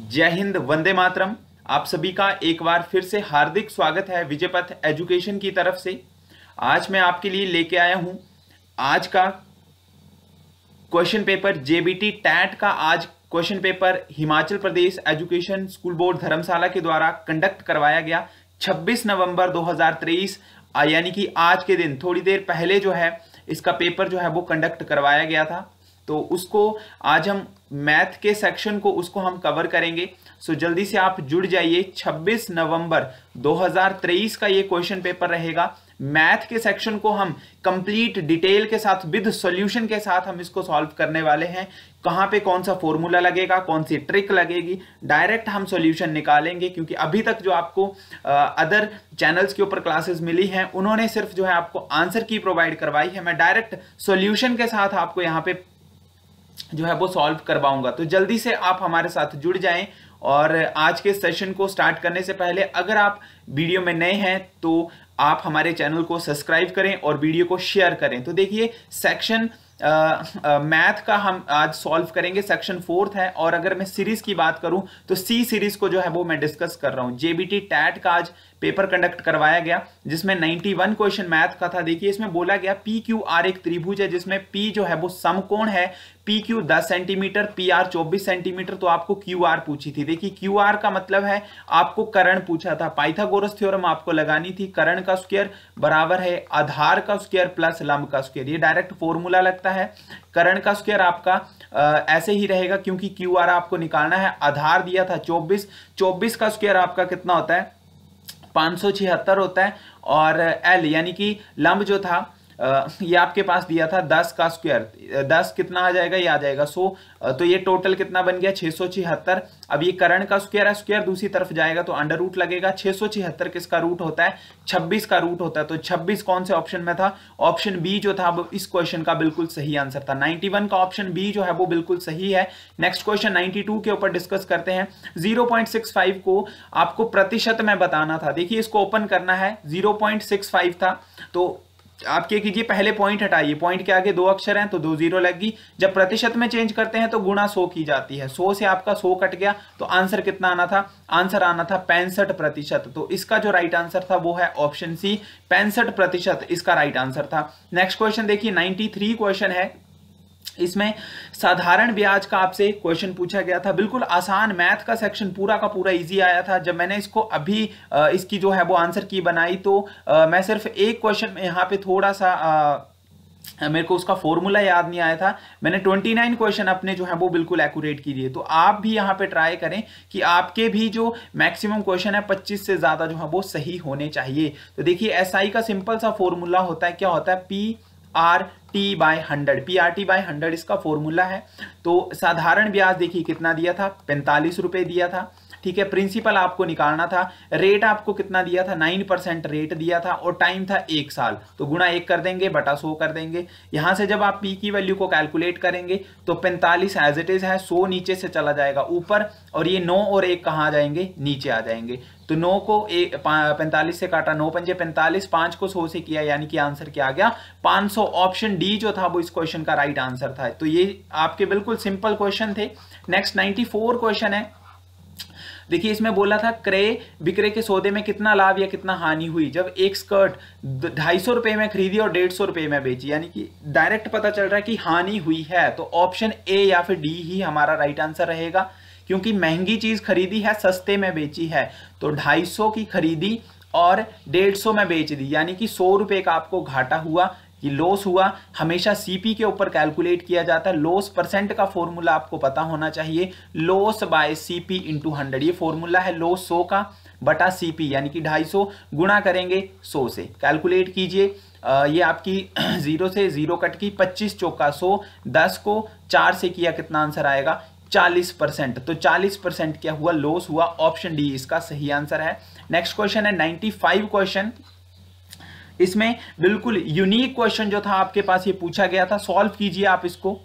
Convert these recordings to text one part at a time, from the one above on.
जय हिंद वंदे मातरम आप सभी का एक बार फिर से हार्दिक स्वागत है विजयपथ एजुकेशन की तरफ से आज मैं आपके लिए लेके आया हूं आज का क्वेश्चन पेपर जेबीटी टैट का आज question paper Himachal Pradesh education school board Dharamshala के द्वारा कंडक्ट करवाया गया 26 नवंबर 2023 यानी कि आज के दिन थोड़ी देर पहले जो है इसका पेपर जो है वो कंडक्ट करवाया गया था तो उसको आज हम मैथ के सेक्शन को उसको हम कवर करेंगे सो जल्दी से आप जुड़ जाइए 26 नवंबर 2023 का ये क्वेश्चन पेपर रहेगा मैथ के सेक्शन को हम कंप्लीट डिटेल के साथ विद सॉल्यूशन के साथ हम इसको सॉल्व करने वाले हैं कहाँ पे कौन सा फॉर्मूला लगेगा कौन सी ट्रिक लगेगी डायरेक्ट हम सॉल्यूशन निकालेंगे क्योंकि अभी तक जो आपको अदर चैनल्स के ऊपर क्लासेस मिली हैं उन्होंने सिर्फ जो है आपको आंसर की प्रोवाइड करवाई है मैं डायरेक्ट सॉल्यूशन के साथ आपको यहाँ पे जो है वो सॉल्व करवाऊंगा तो जल्दी से आप हमारे साथ जुड़ जाएं और आज के सेशन को स्टार्ट करने से पहले अगर आप वीडियो में नए हैं तो आप हमारे चैनल को सब्सक्राइब करें और वीडियो को शेयर करें तो देखिए सेक्शन मैथ का हम आज सॉल्व करेंगे सेक्शन फोर्थ है और अगर मैं सीरीज की बात करूं तो सी सीरीज को जो है वो मैं डिस्कस कर रहा हूं जेबीटी टैट का आज पेपर कंडक्ट करवाया गया जिसमें 91 क्वेश्चन मैथ का था देखिए इसमें बोला गया पी क्यू आर एक त्रिभुज है जिसमें पी जो है वो समकोण है पी क्यू दस सेंटीमीटर पी आर चौबीस सेंटीमीटर तो आपको क्यू आर पूछी थी देखिए क्यू आर का मतलब है आपको करण पूछा था पाइथागोरस थ्योरम आपको लगानी थी करण का स्क्वायर बराबर है आधार का स्क्वायर प्लस लंब का स्क्वायर ये डायरेक्ट फॉर्मूला लगता है करण का स्क्वायर आपका आ, ऐसे ही रहेगा क्योंकि क्यू आर आपको निकालना है आधार दिया था चौबीस चौबीस का स्क्वायर आपका कितना होता है पाँच होता है और एल यानी कि लंब जो था ये आपके पास दिया था दस का स्क्वायर दस कितना आ जाएगा ये आ जाएगा सो तो ये टोटल कितना बन गया छह अब ये करण का स्क्वायर है स्क्वायर दूसरी तरफ जाएगा तो अंडर रूट लगेगा छह किसका रूट होता है छब्बीस का रूट होता है तो छब्बीस कौन से ऑप्शन में था ऑप्शन बी जो था वो इस क्वेश्चन का बिल्कुल सही आंसर था 91 का ऑप्शन बी जो है वो बिल्कुल सही है नेक्स्ट क्वेश्चन 92 के ऊपर डिस्कस करते हैं जीरो को आपको प्रतिशत में बताना था देखिए इसको ओपन करना है जीरो था तो आप क्या कीजिए पहले पॉइंट हटाइए पॉइंट के आगे दो अक्षर हैं तो दो जीरो लग गई जब प्रतिशत में चेंज करते हैं तो गुणा सो की जाती है सो से आपका सो कट गया तो आंसर कितना आना था आंसर आना था पैंसठ प्रतिशत तो इसका जो राइट आंसर था वो है ऑप्शन सी पैंसठ प्रतिशत इसका राइट आंसर था नेक्स्ट क्वेश्चन देखिए नाइनटी थ्री क्वेश्चन है इसमें साधारण ब्याज का आपसे क्वेश्चन पूछा गया था बिल्कुल आसान मैथ का सेक्शन पूरा का पूरा इजी आया था जब मैंने इसको अभी इसकी जो है वो आंसर की बनाई तो मैं सिर्फ एक क्वेश्चन में यहाँ पे थोड़ा सा मेरे को उसका फॉर्मूला याद नहीं आया था मैंने 29 क्वेश्चन अपने जो है वो बिल्कुल एक्यूरेट की दिए तो आप भी यहाँ पे ट्राई करें कि आपके भी जो मैक्सिमम क्वेश्चन है 25 से ज़्यादा जो है वो सही होने चाहिए तो देखिए एसआई SI का सिंपल सा फॉर्मूला होता है क्या होता है P R T by hundred P R T by hundred इसका फॉर्मूला है तो साधारण ब्याज देखिए कितना दिया था पैंतालीस रुपए दिया था ठीक है प्रिंसिपल आपको निकालना था रेट आपको कितना दिया था नाइन परसेंट रेट दिया था और टाइम था एक साल तो गुणा एक कर देंगे बटा सो कर देंगे यहां से जब आप पी की वैल्यू को कैलकुलेट करेंगे तो पैंतालीस एज इट इज है सो नीचे से चला जाएगा ऊपर और ये नौ और एक कहाँ आ जाएंगे नीचे आ जाएंगे तो नौ को पैंतालीस से काटा नौ पंजे पैंतालीस पांच को सौ से किया यानी कि आंसर क्या आ गया पांच सौ ऑप्शन डी जो था वो इस क्वेश्चन का राइट आंसर था तो ये आपके बिल्कुल सिंपल क्वेश्चन थे नेक्स्ट नाइनटी फोर क्वेश्चन है देखिए इसमें बोला था क्रय विक्रय के सौदे में कितना लाभ या कितना हानि हुई जब एक स्कर्ट ढाई सौ रुपए में खरीदी और डेढ़ सौ रुपए में बेची यानी कि डायरेक्ट पता चल रहा है कि हानि हुई है तो ऑप्शन ए या फिर डी ही हमारा राइट आंसर रहेगा क्योंकि महंगी चीज़ खरीदी है सस्ते में बेची है तो सौ की खरीदी और सौ में बेच दी यानी कि सौ रुपये का आपको घाटा हुआ ये लॉस हुआ हमेशा सीपी के ऊपर कैलकुलेट किया जाता है लॉस परसेंट का फॉर्मूला आपको पता होना चाहिए loss by CP into hundred ये फॉर्मूला है लॉस सौ का बटा सीपी यानी कि ढाई सौ गुणा करेंगे सौ से कैलकुलेट कीजिए ये आपकी जीरो से जीरो कट की पच्चीस चौका सौ दस को चार से किया कितना आंसर आएगा 40 परसेंट तो 40 परसेंट क्या हुआ लॉस हुआ ऑप्शन डी इसका सही आंसर है नेक्स्ट क्वेश्चन है 95 क्वेश्चन इसमें बिल्कुल यूनिक क्वेश्चन जो था आपके पास ये पूछा गया था सॉल्व कीजिए आप इसको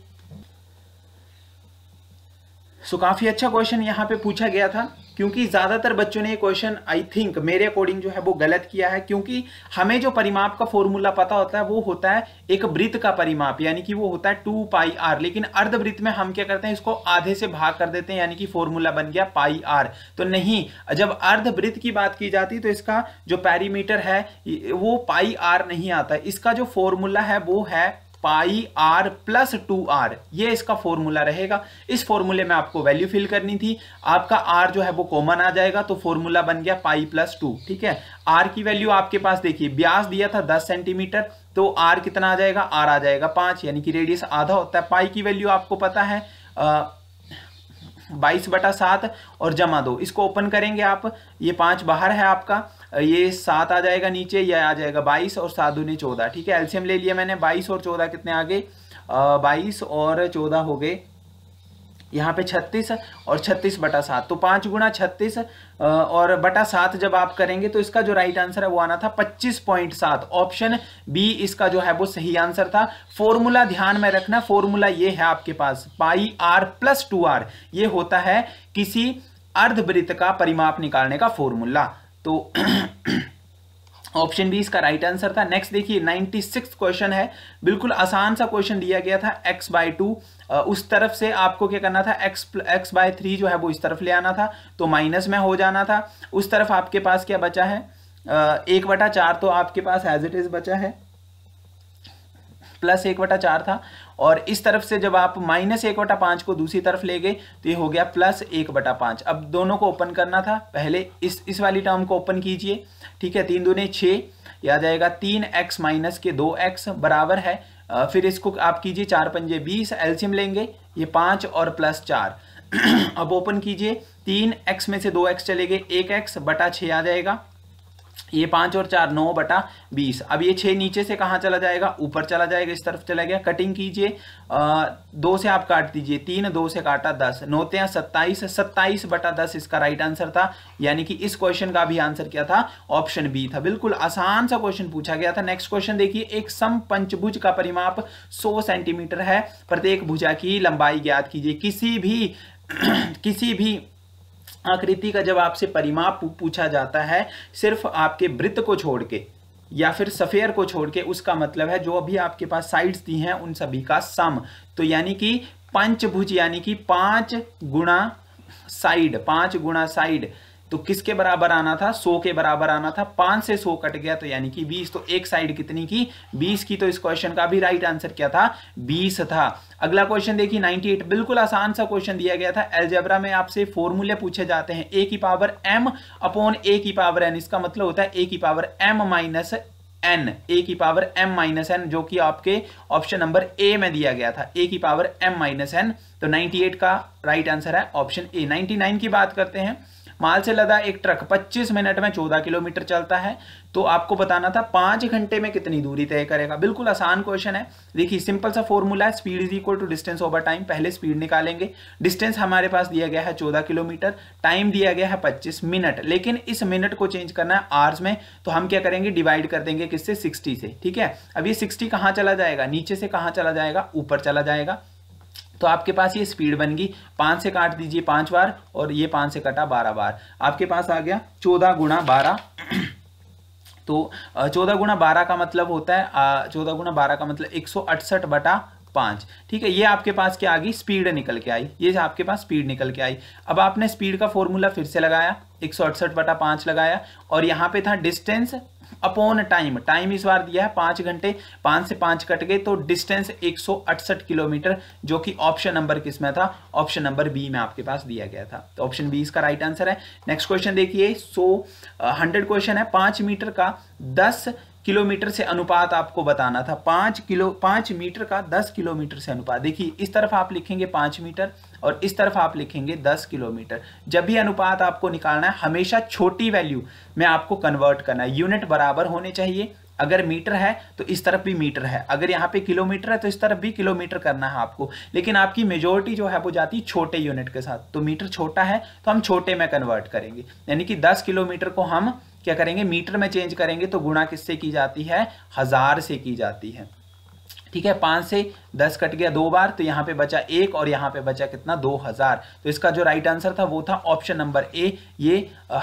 सो काफी अच्छा क्वेश्चन यहां पे पूछा गया था क्योंकि ज़्यादातर बच्चों ने ये क्वेश्चन आई थिंक मेरे अकॉर्डिंग जो है वो गलत किया है क्योंकि हमें जो परिमाप का फॉर्मूला पता होता है वो होता है एक वृत्त का परिमाप यानी कि वो होता है टू पाई आर लेकिन अर्धवृत्त में हम क्या करते हैं इसको आधे से भाग कर देते हैं यानी कि फॉर्मूला बन गया पाई आर तो नहीं जब अर्धवृत्त की बात की जाती तो इसका जो पैरीमीटर है वो पाई आर नहीं आता इसका जो फॉर्मूला है वो है pi R plus two R ये इसका फॉर्मूला रहेगा इस फॉर्मूले में आपको वैल्यू फिल करनी थी आपका आर जो है वो कॉमन आ जाएगा तो फॉर्मूला बन गया पाई प्लस टू ठीक है आर की वैल्यू आपके पास देखिए ब्यास दिया था दस सेंटीमीटर तो आर कितना आ जाएगा आर आ जाएगा पांच यानी कि रेडियस आधा होता है पाई की वैल्यू आपको पता है आ, बाईस बटा सात और जमा दो इसको ओपन करेंगे आप ये पांच बाहर है आपका ये सात आ जाएगा नीचे यह आ जाएगा बाईस और सात दूनी चौदह ठीक है एल्शियम ले लिया मैंने बाईस और चौदह कितने आ गए बाईस और चौदह हो गए यहाँ पे छत्तीस और छत्तीस बटा सात तो पाँच गुणा छत्तीस और बटा सात जब आप करेंगे तो इसका जो राइट आंसर है वो आना था पच्चीस पॉइंट सात ऑप्शन बी इसका जो है वो सही आंसर था फॉर्मूला ध्यान में रखना फॉर्मूला ये है आपके पास pi R plus two R ये होता है किसी अर्धवृत्त का परिमाप निकालने का फॉर्मूला तो ऑप्शन बी इसका राइट आंसर था नेक्स्ट देखिए 96 क्वेश्चन है बिल्कुल आसान सा क्वेश्चन दिया गया था x बाय टू उस तरफ से आपको क्या करना था x x बाय थ्री जो है वो इस तरफ ले आना था तो माइनस में हो जाना था उस तरफ आपके पास क्या बचा है एक बटा चार तो आपके पास एज इट इज बचा है प्लस एक बटा चार था और इस तरफ से जब आप माइनस एक बटा पांच को दूसरी तरफ ले गए तो ये हो गया प्लस एक बटा पांच अब दोनों को ओपन करना था पहले इस इस वाली टर्म को ओपन कीजिए ठीक है तीन दूने छ यह आ जाएगा तीन एक्स माइनस के दो एक्स बराबर है फिर इसको आप कीजिए चार पंजे बीस एल्सियम लेंगे ये पांच और प्लस चार अब ओपन कीजिए तीन एक्स में से दो एक्स चले गए एक एक्स बटा छः आ जाएगा ये पाँच और चार नौ बटा बीस अब ये छः नीचे से कहाँ चला जाएगा ऊपर चला जाएगा इस तरफ चला गया कटिंग कीजिए दो से आप काट दीजिए तीन दो से काटा दस नौते सत्ताईस सत्ताईस बटा दस इसका राइट आंसर था यानी कि इस क्वेश्चन का भी आंसर क्या था ऑप्शन बी था बिल्कुल आसान सा क्वेश्चन पूछा गया था नेक्स्ट क्वेश्चन देखिए एक सम पंचभुज का परिमाप सौ सेंटीमीटर है प्रत्येक भुजा की लंबाई ज्ञात कीजिए किसी भी किसी भी आकृति का जब आपसे परिमाप पूछा जाता है सिर्फ आपके वृत्त को छोड़ के या फिर सफेयर को छोड़ के उसका मतलब है जो अभी आपके पास साइड्स दी हैं उन सभी का सम तो यानी कि पंचभुज यानी कि पांच गुणा साइड पांच गुणा साइड तो किसके बराबर आना था सो के बराबर आना था पांच से सो कट गया तो यानी कि बीस तो एक साइड कितनी की बीस की तो इस क्वेश्चन का भी राइट आंसर क्या था बीस था अगला क्वेश्चन देखिए 98 बिल्कुल आसान सा क्वेश्चन दिया गया था एल्जेब्रा में आपसे फॉर्मूले पूछे जाते हैं ए की पावर एम अपॉन ए की पावर एन इसका मतलब होता है ए की power M minus N A की पावर एम माइनस एन जो कि आपके ऑप्शन नंबर ए में दिया गया था ए की पावर एम माइनस एन तो एट का राइट आंसर है ऑप्शन ए नाइन की बात करते हैं माल से लदा एक ट्रक 25 मिनट में 14 किलोमीटर चलता है तो आपको बताना था पांच घंटे में कितनी दूरी तय करेगा बिल्कुल आसान क्वेश्चन है देखिए सिंपल सा फॉर्मूला है speed is equal to distance over time पहले स्पीड निकालेंगे डिस्टेंस हमारे पास दिया गया है चौदह किलोमीटर टाइम दिया गया है पच्चीस मिनट लेकिन इस मिनट को चेंज करना है आर्स में तो हम क्या करेंगे डिवाइड कर देंगे किससे सिक्सटी से ठीक है अब ये सिक्सटी कहाँ चला जाएगा नीचे से कहाँ चला जाएगा ऊपर चला जाएगा तो आपके पास ये स्पीड बन गई पाँच से काट दीजिए पांच बार और ये पांच से कटा बारह बार आपके पास आ गया चौदह गुणा बारह तो चौदह गुणा बारह का मतलब होता है चौदह गुणा बारह का मतलब एक सौ अड़सठ बटा पाँच ठीक है ये आपके पास क्या आ गई स्पीड निकल के आई ये आपके पास स्पीड निकल के आई अब आपने स्पीड का फॉर्मूला फिर से लगाया एक सौ अड़सठ बटा पाँच लगाया और यहाँ पे था डिस्टेंस अपॉन टाइम टाइम इस बार दिया है पाँच घंटे पाँच से पाँच कट गए तो डिस्टेंस एक सौ अड़सठ किलोमीटर जो कि ऑप्शन नंबर किस में था ऑप्शन नंबर बी में आपके पास दिया गया था तो ऑप्शन बी इसका राइट आंसर है नेक्स्ट क्वेश्चन देखिए सो हंड्रेड क्वेश्चन है पाँच मीटर का दस किलोमीटर से अनुपात आपको बताना था पाँच किलो पाँच मीटर का दस किलोमीटर से अनुपात देखिए इस तरफ आप लिखेंगे पाँच मीटर और इस तरफ आप लिखेंगे दस किलोमीटर जब भी अनुपात आपको निकालना है हमेशा छोटी वैल्यू में आपको कन्वर्ट करना है यूनिट बराबर होने चाहिए अगर मीटर है तो इस तरफ भी मीटर है अगर यहाँ पे किलोमीटर है तो इस तरफ भी किलोमीटर करना है आपको लेकिन आपकी मेजोरिटी जो है वो जाती है छोटे यूनिट के साथ तो मीटर छोटा है तो हम छोटे में कन्वर्ट करेंगे यानी कि दस किलोमीटर को हम क्या करेंगे मीटर में चेंज करेंगे तो गुणा किससे की जाती है हज़ार से की जाती है ठीक है पांच से दस कट गया दो बार तो यहां पे बचा एक और यहां पे बचा कितना दो हज़ार तो इसका जो राइट आंसर था वो था ऑप्शन नंबर ए ये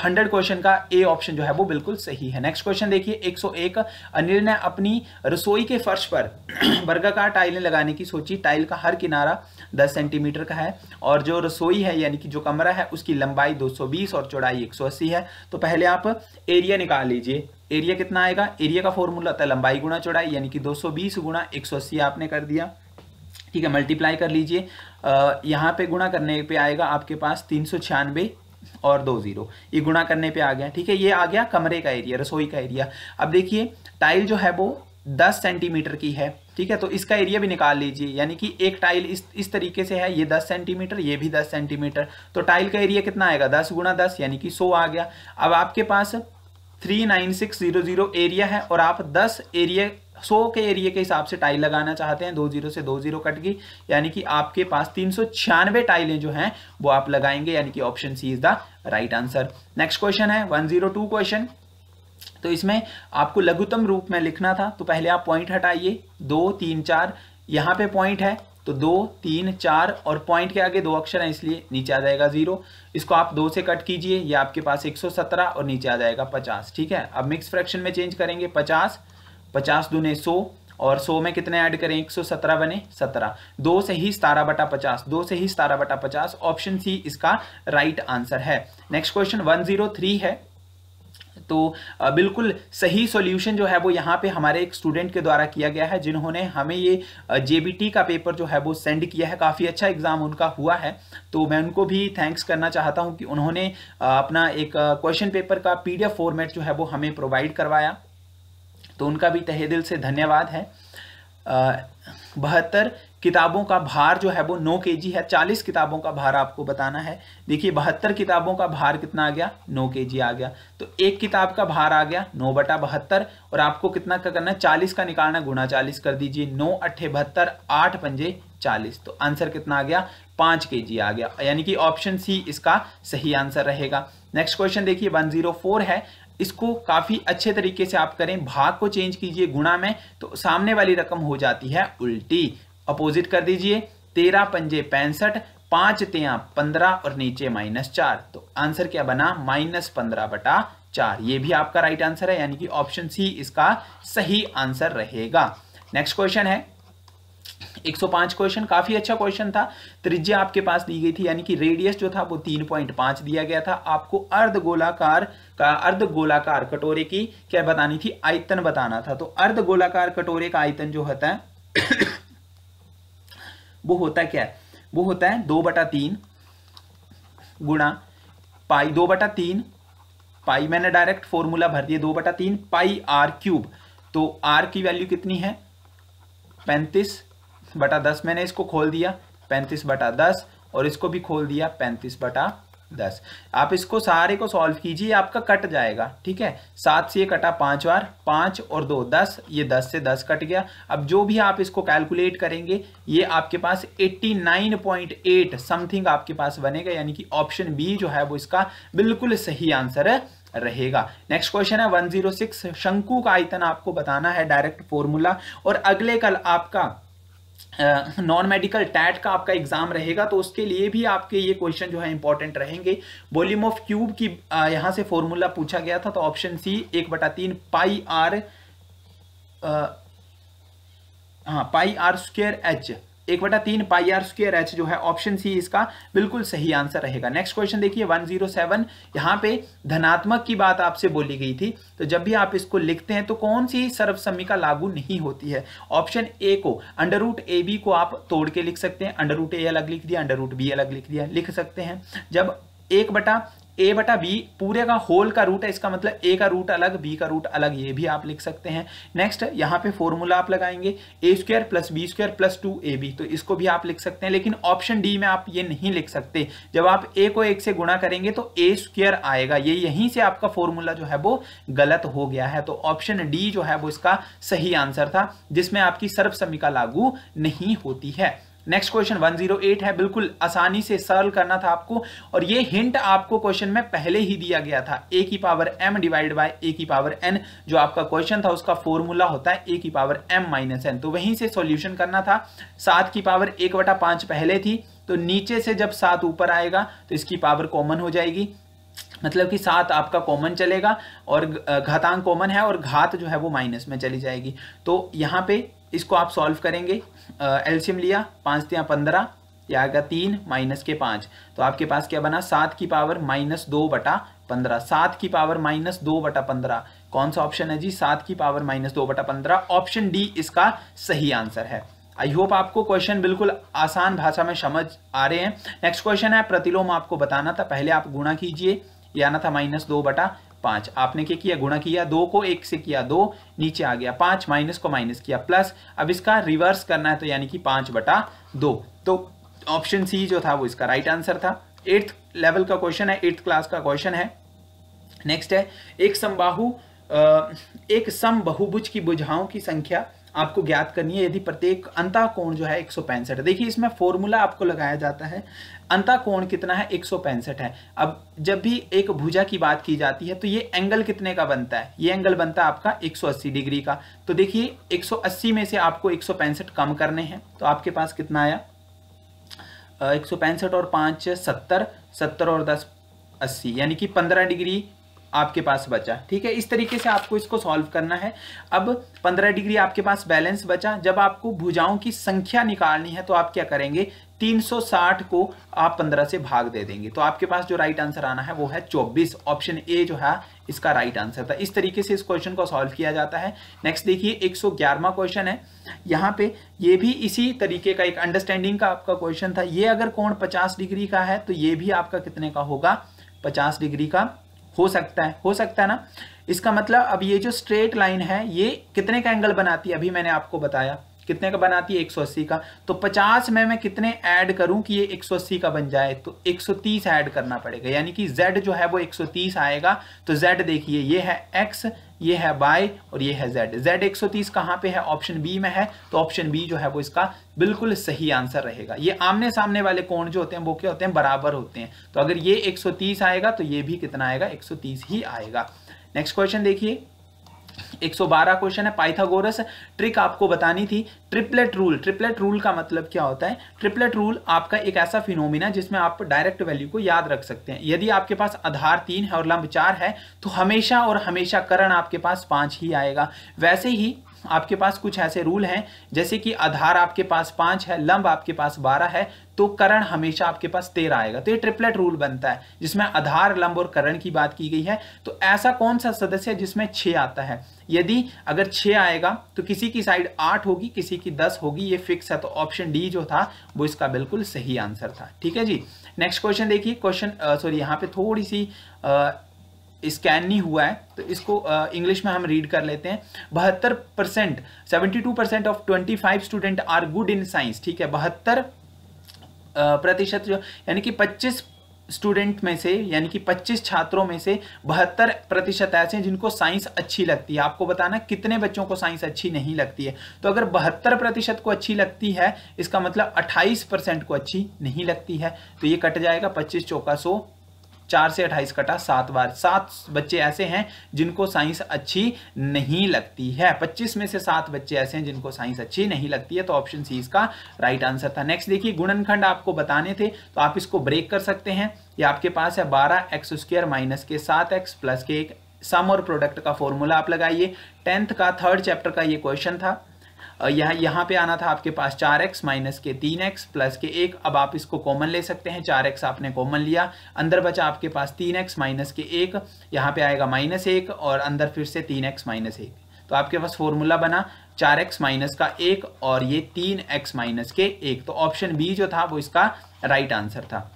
हंड्रेड क्वेश्चन का ए ऑप्शन जो है वो बिल्कुल सही है नेक्स्ट क्वेश्चन देखिए एक सौ एक अनिल ने अपनी रसोई के फर्श पर बर्गाकार टाइलें लगाने की सोची टाइल का हर किनारा दस सेंटीमीटर का है और जो रसोई है यानी कि जो कमरा है उसकी लंबाई बीस और चौड़ाई अस्सी है तो पहले आप एरिया निकाल लीजिए एरिया कितना आएगा एरिया का फॉर्मूला था लंबाई गुणा चौड़ाई यानी कि 220 सौ बीस गुणा एक आपने कर दिया ठीक है मल्टीप्लाई कर लीजिए यहाँ पे गुणा करने पे आएगा आपके पास तीन सौ छियानवे और दो जीरो ये गुणा करने पे आ गया ठीक है ये आ गया कमरे का एरिया रसोई का एरिया अब देखिए टाइल जो है वो दस सेंटीमीटर की है ठीक है तो इसका एरिया भी निकाल लीजिए यानी कि एक टाइल इस इस तरीके से है ये 10 सेंटीमीटर ये भी 10 सेंटीमीटर तो टाइल का एरिया कितना आएगा 10 गुणा दस यानी कि 100 आ गया अब आपके पास 39600 एरिया है और आप 10 एरिया 100 के एरिया के हिसाब से टाइल लगाना चाहते हैं दो जीरो से दो जीरो कट गई यानी कि आपके पास तीन सौ छियानवे टाइलें जो हैं वो आप लगाएंगे यानी कि option C is the right answer next question है टू क्वेश्चन तो इसमें आपको लघुतम रूप में लिखना था तो पहले आप पॉइंट हटाइए दो तीन चार यहाँ पे पॉइंट है तो दो तीन चार और पॉइंट के आगे दो अक्षर हैं इसलिए नीचे आ जाएगा जीरो इसको आप दो से कट कीजिए ये आपके पास 117 और नीचे आ जाएगा 50 ठीक है अब मिक्स फ्रैक्शन में चेंज करेंगे 50 50 दूने 100 और 100 में कितने ऐड करें 117 बने 17 दो से ही सतारह बटा पचास दो से ही सतारह बटा पचास ऑप्शन सी इसका राइट आंसर है नेक्स्ट क्वेश्चन थ्री है तो बिल्कुल सही सॉल्यूशन जो है वो यहाँ पे हमारे एक स्टूडेंट के द्वारा किया गया है जिन्होंने हमें ये जेबीटी का पेपर जो है वो सेंड किया है काफ़ी अच्छा एग्ज़ाम उनका हुआ है तो मैं उनको भी थैंक्स करना चाहता हूँ कि उन्होंने अपना एक क्वेश्चन पेपर का पी फॉर्मेट जो है वो हमें प्रोवाइड करवाया तो उनका भी तहे दिल से धन्यवाद है बहत्तर किताबों का भार जो है वो नौ के जी है चालीस किताबों का भार आपको बताना है देखिए बहत्तर किताबों का भार कितना आ गया नौ के जी आ गया तो एक किताब का भार आ गया नौ बटा बहत्तर और आपको कितना का करना है चालीस का निकालना गुणा चालीस कर दीजिए नौ अट्ठे बहत्तर आठ पंजे चालीस तो आंसर कितना आ गया पांच के जी आ गया यानी कि ऑप्शन सी इसका सही आंसर रहेगा नेक्स्ट क्वेश्चन देखिए फोर है इसको काफ़ी अच्छे तरीके से आप करें भाग को चेंज कीजिए गुणा में तो सामने वाली रकम हो जाती है उल्टी अपोजिट कर दीजिए तेरह पंजे पैंसठ पांच तेया पंद्रह और नीचे माइनस चार तो आंसर क्या बना माइनस पंद्रह बटा चार ये भी आपका राइट आंसर है यानी कि ऑप्शन सी इसका सही आंसर रहेगा नेक्स्ट क्वेश्चन है 105 क्वेश्चन काफी अच्छा क्वेश्चन था त्रिज्या आपके पास दी गई थी यानी कि रेडियस जो था वो 3.5 दिया गया था आपको अर्ध गोलाकार का अर्ध गोलाकार कटोरे की क्या बतानी थी आयतन बताना था तो अर्ध गोलाकार कटोरे का आयतन जो होता है वो होता क्या वो होता है दो बटा तीन गुणा पाई दो बटा तीन पाई मैंने डायरेक्ट फॉर्मूला भर दिया दो बटा तीन पाई आर क्यूब तो आर की वैल्यू कितनी है पैंतीस बटा दस मैंने इसको खोल दिया पैंतीस बटा दस और इसको भी खोल दिया पैंतीस बटा दस आप इसको सारे को सॉल्व कीजिए आपका कट जाएगा ठीक है सात से ये कटा पांच बार पांच और दो दस ये दस से दस कट गया अब जो भी आप इसको कैलकुलेट करेंगे ये आपके पास eighty nine point eight something आपके पास बनेगा यानी कि ऑप्शन बी जो है वो इसका बिल्कुल सही आंसर है रहेगा नेक्स्ट क्वेश्चन है 106 शंकु का आयतन आपको बताना है डायरेक्ट फॉर्मूला और अगले कल आपका नॉन मेडिकल टैट का आपका एग्जाम रहेगा तो उसके लिए भी आपके ये क्वेश्चन जो है इंपॉर्टेंट रहेंगे वॉल्यूम ऑफ क्यूब की uh, यहां से फॉर्मूला पूछा गया था तो ऑप्शन सी एक बटा तीन पाई आर हाँ पाई आर स्क्र एच एक बटा तीन पाई आर स्क्र एच जो है ऑप्शन सी इसका बिल्कुल सही आंसर रहेगा नेक्स्ट क्वेश्चन देखिए 107 यहाँ पे धनात्मक की बात आपसे बोली गई थी तो जब भी आप इसको लिखते हैं तो कौन सी सर्वसमिका लागू नहीं होती है ऑप्शन ए को अंडर रूट ए बी को आप तोड़ के लिख सकते हैं अंडर रूट ए अलग लिख दिया अंडर रूट बी अलग लिख दिया लिख सकते हैं जब एक बटा ए बटा बी पूरे का होल का रूट है इसका मतलब ए का रूट अलग बी का रूट अलग ये भी आप लिख सकते हैं नेक्स्ट यहाँ पे फॉर्मूला आप लगाएंगे A square plus B square plus two A B तो इसको भी आप लिख सकते हैं लेकिन ऑप्शन डी में आप ये नहीं लिख सकते जब आप ए को एक से गुणा करेंगे तो ए स्क्वेयर आएगा ये यहीं से आपका फॉर्मूला जो है वो गलत हो गया है तो ऑप्शन डी जो है वो इसका सही आंसर था जिसमें आपकी सर्वसमिका लागू नहीं होती है नेक्स्ट क्वेश्चन 108 है बिल्कुल आसानी से सरल करना था आपको और ये हिंट आपको क्वेश्चन में पहले ही दिया गया था ए की power m divide by A की पावर n जो आपका क्वेश्चन था उसका फॉर्मूला होता है ए की पावर m माइनस एन तो वहीं से सॉल्यूशन करना था सात की पावर एक बटा पांच पहले थी तो नीचे से जब सात ऊपर आएगा तो इसकी पावर कॉमन हो जाएगी मतलब कि सात आपका कॉमन चलेगा और घातांक कॉमन है और घात जो है वो माइनस में चली जाएगी तो यहाँ पे इसको आप सॉल्व करेंगे एल्शियम लिया पाँच दिया पंद्रह ये आएगा तीन माइनस के पाँच तो आपके पास क्या बना सात की पावर माइनस दो बटा पंद्रह सात की पावर माइनस दो बटा पंद्रह कौन सा ऑप्शन है जी सात की पावर माइनस दो बटा पंद्रह ऑप्शन डी इसका सही आंसर है आई होप आपको क्वेश्चन बिल्कुल आसान भाषा में समझ आ रहे हैं नेक्स्ट क्वेश्चन है प्रतिलोम आपको बताना था पहले आप गुणा कीजिए या ना था माइनस दो बटा पांच आपने क्या किया गुणा किया दो को एक से किया दो नीचे आ गया पांच माइनस को माइनस किया प्लस अब इसका रिवर्स करना है तो यानी कि पांच बटा दो तो ऑप्शन सी जो था वो इसका राइट आंसर था एट्थ लेवल का क्वेश्चन है एट्थ क्लास का क्वेश्चन है नेक्स्ट है एक समबाहु एक सम बहुभुज की बुझाओं की संख्या आपको ज्ञात करनी है यदि प्रत्येक अंता कोण जो है एक देखिए इसमें फॉर्मूला आपको लगाया जाता है कोण कितना है एक है अब जब भी एक भुजा की बात की जाती है तो ये एंगल कितने का बनता है ये एंगल बनता है आपका 180 डिग्री का तो देखिए 180 में से आपको एक कम करने हैं तो आपके पास कितना आया एक और पाँच सत्तर सत्तर और दस अस्सी यानी कि पंद्रह डिग्री आपके पास बचा ठीक है इस तरीके से आपको इसको सॉल्व करना है अब 15 डिग्री आपके पास बैलेंस बचा जब आपको भुजाओं की संख्या निकालनी है तो आप क्या करेंगे 360 को आप 15 से भाग दे देंगे तो आपके पास जो राइट आंसर आना है वो है 24 ऑप्शन ए जो है इसका राइट आंसर था इस तरीके से इस क्वेश्चन को सॉल्व किया जाता है नेक्स्ट देखिए एक क्वेश्चन है यहाँ पे ये भी इसी तरीके का एक अंडरस्टैंडिंग का आपका क्वेश्चन था ये अगर कौन पचास डिग्री का है तो ये भी आपका कितने का होगा पचास डिग्री का हो सकता है हो सकता है ना इसका मतलब अब ये जो स्ट्रेट लाइन है ये कितने का एंगल बनाती है अभी मैंने आपको बताया कितने का बनाती है 180 का तो 50 में मैं कितने ऐड करूं कि ये 180 का बन जाए तो 130 ऐड करना पड़ेगा यानी कि z जो है वो 130 आएगा तो z देखिए ये है x ये है बाय और ये है जेड जेड 130 कहाँ पे है ऑप्शन बी में है तो ऑप्शन बी जो है वो इसका बिल्कुल सही आंसर रहेगा ये आमने सामने वाले कोण जो होते हैं वो क्या होते हैं बराबर होते हैं तो अगर ये 130 आएगा तो ये भी कितना आएगा 130 ही आएगा नेक्स्ट क्वेश्चन देखिए 112 क्वेश्चन है पाइथागोरस ट्रिक आपको बतानी थी ट्रिपलेट रूल ट्रिपलेट रूल का मतलब क्या होता है ट्रिपलेट रूल आपका एक ऐसा फिनोमिना जिसमें आप डायरेक्ट वैल्यू को याद रख सकते हैं यदि आपके पास आधार तीन है और लंब चार है तो हमेशा और हमेशा करण आपके पास पांच ही आएगा वैसे ही आपके पास कुछ ऐसे रूल हैं जैसे कि आधार आपके पास पाँच है लंब आपके पास बारह है तो करण हमेशा आपके पास तेरह आएगा तो ये ट्रिपलेट रूल बनता है जिसमें आधार लंब और करण की बात की गई है तो ऐसा कौन सा सदस्य है जिसमें छः आता है यदि अगर छः आएगा तो किसी की साइड आठ होगी किसी की दस होगी ये फिक्स है तो ऑप्शन डी जो था वो इसका बिल्कुल सही आंसर था ठीक है जी नेक्स्ट क्वेश्चन देखिए क्वेश्चन सॉरी यहाँ पे थोड़ी सी स्कैन नहीं हुआ है तो इसको इंग्लिश uh, में हम रीड कर लेते हैं बहत्तर percent seventy two percent of twenty five student are good in science ठीक है बहत्तर uh, प्रतिशत जो यानी कि पच्चीस स्टूडेंट में से यानी कि 25 छात्रों में से बहत्तर प्रतिशत ऐसे हैं जिनको साइंस अच्छी लगती है आपको बताना कितने बच्चों को साइंस अच्छी नहीं लगती है तो अगर बहत्तर प्रतिशत को अच्छी लगती है इसका मतलब 28 परसेंट को अच्छी नहीं लगती है तो ये कट जाएगा 25 चौका सौ चार से अट्ठाईस कटा सात बार सात बच्चे ऐसे हैं जिनको साइंस अच्छी नहीं लगती है पच्चीस में से सात बच्चे ऐसे हैं जिनको साइंस अच्छी नहीं लगती है तो ऑप्शन सी इसका राइट आंसर था नेक्स्ट देखिए गुणनखंड आपको बताने थे तो आप इसको ब्रेक कर सकते हैं ये आपके पास है बारह एक्स स्क्र माइनस के सात एक्स प्लस के एक सम और प्रोडक्ट का फॉर्मूला आप लगाइए टेंथ का थर्ड चैप्टर का ये क्वेश्चन था यहाँ यहाँ पे आना था आपके पास चार एक्स माइनस के तीन एक्स प्लस के एक अब आप इसको कॉमन ले सकते हैं चार एक्स आपने कॉमन लिया अंदर बचा आपके पास तीन एक्स माइनस के एक यहाँ पे आएगा माइनस एक और अंदर फिर से तीन एक्स माइनस एक तो आपके पास फॉर्मूला बना चार एक्स माइनस का एक और ये तीन एक्स माइनस के एक तो ऑप्शन बी जो था वो इसका राइट आंसर था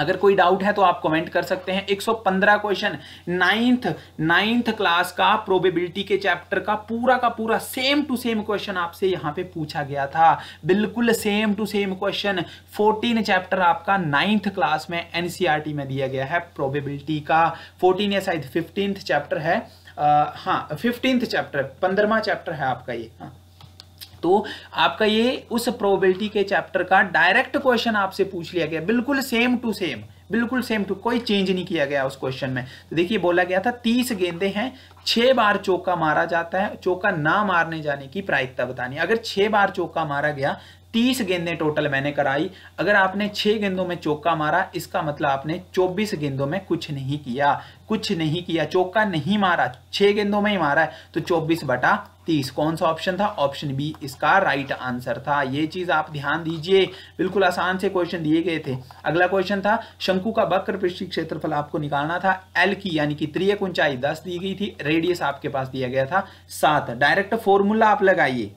अगर कोई डाउट है तो आप कमेंट कर सकते हैं 115 क्वेश्चन नाइन्थ नाइन्थ क्लास का प्रोबेबिलिटी के चैप्टर का पूरा का पूरा सेम टू सेम क्वेश्चन आपसे यहाँ पे पूछा गया था बिल्कुल same to same question 14 chapter आपका नाइन्थ क्लास में एनसीईआरटी e में दिया गया है प्रोबेबिलिटी का 14 या शायद फिफ्टींथ चैप्टर है आ, हाँ फिफ्टींथ चैप्टर पंद्रवा चैप्टर है आपका ये हाँ तो आपका ये उस प्रोबेबिलिटी के चैप्टर का डायरेक्ट क्वेश्चन आपसे पूछ लिया गया बिल्कुल सेम टू सेम बिल्कुल सेम टू कोई चेंज नहीं किया गया उस क्वेश्चन में तो देखिए बोला गया था तीस गेंदे हैं छह बार चौका मारा जाता है चौका ना मारने जाने की प्रायिकता बतानी अगर छह बार चौका मारा गया तीस गेंदें टोटल मैंने कराई अगर आपने छह गेंदों में चौका मारा इसका मतलब आपने चौबीस गेंदों में कुछ नहीं किया कुछ नहीं किया चौका नहीं मारा छह गेंदों में ही मारा है तो चौबीस बटा तीस कौन सा ऑप्शन था ऑप्शन बी इसका राइट आंसर था ये चीज आप ध्यान दीजिए बिल्कुल आसान से क्वेश्चन दिए गए थे अगला क्वेश्चन था शंकु का वक्र पृष्ठी क्षेत्रफल आपको निकालना था एल की यानी कि त्रिय ऊंचाई दस दी गई थी रेडियस आपके पास दिया गया था सात डायरेक्ट फॉर्मूला आप लगाइए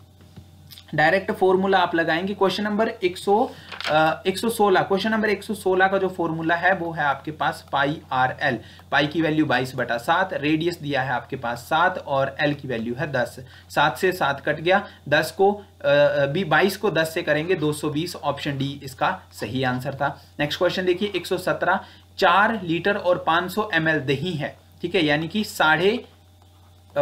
डायरेक्ट फॉर्मूला आप लगाएंगे क्वेश्चन नंबर 100 116 क्वेश्चन नंबर 116 का जो फॉर्मूला है वो है आपके पास पाई आर एल पाई की वैल्यू 22 बटा सात रेडियस दिया है आपके पास सात और एल की वैल्यू है 10 सात से सात कट गया 10 को बी 22 को 10 से करेंगे 220 ऑप्शन डी इसका सही आंसर था नेक्स्ट क्वेश्चन देखिए 117 सौ लीटर और पांच सौ दही है ठीक है यानी कि साढ़े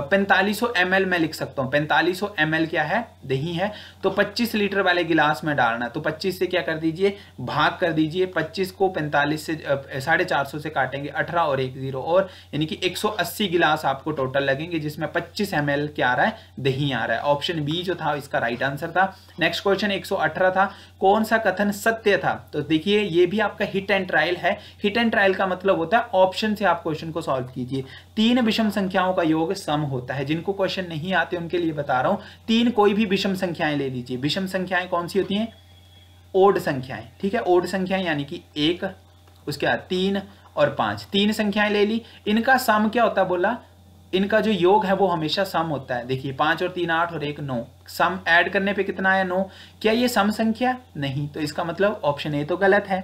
पैंतालीस सौ एम मैं लिख सकता हूँ पैंतालीस सौ एम क्या है दही है तो 25 लीटर वाले गिलास में डालना तो 25 से क्या कर दीजिए भाग कर दीजिए 25 को 45 से साढ़े चार से काटेंगे 18 और एक जीरो और यानी कि 180 गिलास आपको टोटल लगेंगे जिसमें 25 एम क्या आ रहा है दही आ रहा है ऑप्शन बी जो था इसका राइट आंसर था नेक्स्ट क्वेश्चन एक था कौन सा कथन सत्य था तो देखिए ये भी आपका हिट एंड ट्रायल है हिट एंड ट्रायल का मतलब होता है ऑप्शन से आप क्वेश्चन को सॉल्व कीजिए तीन विषम संख्याओं का योग सम होता है जिनको क्वेश्चन नहीं आते उनके लिए बता रहा हूं तीन कोई भी विषम संख्याएं ले लीजिए विषम संख्याएं कौन सी होती हैं ओड संख्याएं ठीक है ओड संख्याएं यानी कि एक उसके बाद तीन और पांच तीन संख्याएं ले ली इनका सम क्या होता बोला इनका जो योग है वो हमेशा सम होता है देखिए पांच और तीन आठ और एक नौ सम ऐड करने पे कितना आया नौ क्या ये सम संख्या नहीं तो इसका मतलब ऑप्शन ए तो गलत है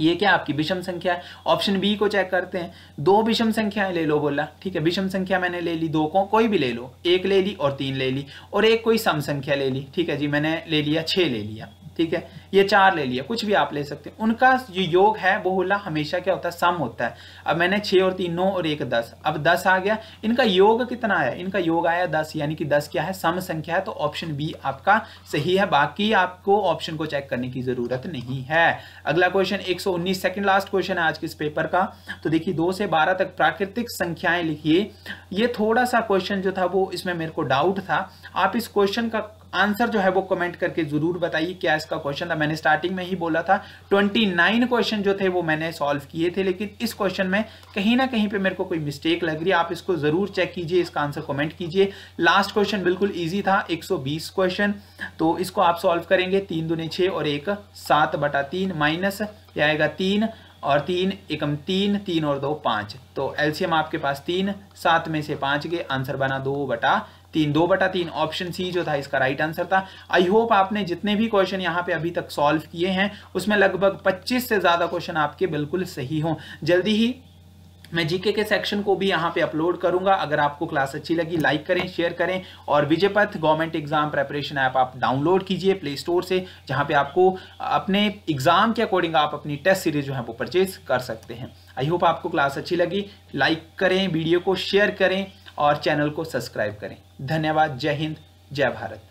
ये क्या आपकी विषम संख्या है ऑप्शन बी को चेक करते हैं दो विषम संख्याएं ले लो बोला ठीक है विषम संख्या मैंने ले ली दो को कोई भी ले लो एक ले ली और तीन ले ली और एक कोई सम संख्या ले ली ठीक है जी मैंने ले लिया छह ले लिया ठीक है ये चार ले लिया कुछ भी आप ले सकते हैं उनका जो योग है वो होला हमेशा क्या होता है सम होता है अब मैंने छः और तीन नौ और एक दस अब दस आ गया इनका योग कितना आया इनका योग आया दस यानी कि दस क्या है सम संख्या है तो ऑप्शन बी आपका सही है बाकी आपको ऑप्शन को चेक करने की ज़रूरत नहीं है अगला क्वेश्चन एक सौ उन्नीस सेकेंड लास्ट क्वेश्चन है आज के इस पेपर का तो देखिए दो से बारह तक प्राकृतिक संख्याएं लिखिए ये थोड़ा सा क्वेश्चन जो था वो इसमें मेरे को डाउट था आप इस क्वेश्चन का आंसर जो है वो कमेंट करके जरूर बताइए क्या इसका क्वेश्चन था मैंने स्टार्टिंग में ही बोला था 29 क्वेश्चन जो थे वो मैंने सॉल्व किए थे लेकिन इस क्वेश्चन में कहीं ना कहीं पे मेरे को कोई मिस्टेक लग रही है आप इसको जरूर चेक कीजिए इसका आंसर कमेंट कीजिए लास्ट क्वेश्चन बिल्कुल ईजी था एक क्वेश्चन तो इसको आप सॉल्व करेंगे तीन दुने छः और एक सात बटा तीन माइनस आएगा तीन और तीन एकम तीन तीन और दो पाँच तो एल्शियम आपके पास तीन सात में से पाँच के आंसर बना दो बटा तीन दो बटा तीन ऑप्शन सी जो था इसका राइट आंसर था आई होप आपने जितने भी क्वेश्चन यहाँ पे अभी तक सॉल्व किए हैं उसमें लगभग 25 से ज़्यादा क्वेश्चन आपके बिल्कुल सही हों जल्दी ही मैं जीके के सेक्शन को भी यहाँ पे अपलोड करूंगा अगर आपको क्लास अच्छी लगी लाइक करें शेयर करें और Vijaypath government exam preparation app आप डाउनलोड कीजिए प्ले स्टोर से जहाँ पे आपको अपने एग्जाम के अकॉर्डिंग आप अपनी टेस्ट सीरीज जो है वो परचेज कर सकते हैं आई होप आपको क्लास अच्छी लगी लाइक करें वीडियो को शेयर करें और चैनल को सब्सक्राइब करें धन्यवाद जय हिंद जय भारत